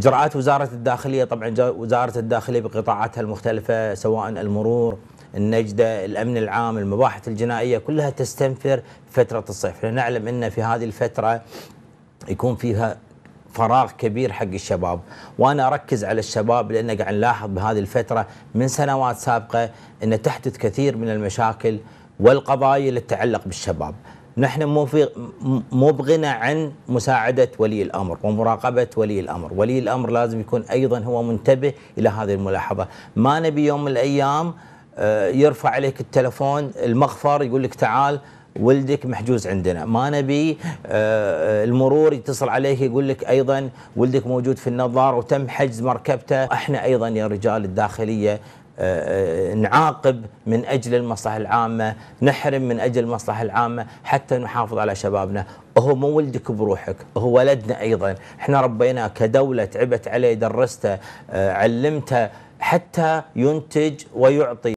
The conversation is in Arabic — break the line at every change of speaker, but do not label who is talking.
إجراءات وزارة الداخلية طبعا وزارة الداخلية بقطاعاتها المختلفة سواء المرور النجدة الأمن العام المباحث الجنائية كلها تستنفر فترة الصيف نعلم أن في هذه الفترة يكون فيها فراغ كبير حق الشباب وانا اركز على الشباب لان قاعد نلاحظ بهذه الفتره من سنوات سابقه ان تحدث كثير من المشاكل والقضايا اللي تتعلق بالشباب نحن مو في مو بغنى عن مساعده ولي الامر ومراقبه ولي الامر، ولي الامر لازم يكون ايضا هو منتبه الى هذه الملاحظه، ما نبي يوم من الايام آه، يرفع عليك التلفون المغفر يقول لك تعال ولدك محجوز عندنا ما نبي آه، آه، المرور يتصل عليك يقول لك ايضا ولدك موجود في النظار وتم حجز مركبته احنا ايضا يا رجال الداخليه آه، آه، نعاقب من أجل المصلحة العامة نحرم من أجل المصلحة العامة حتى نحافظ على شبابنا هو مو ولدك بروحك هو ولدنا أيضا احنا ربيناه كدولة تعبت عليه درسته آه، علمته حتى ينتج ويعطي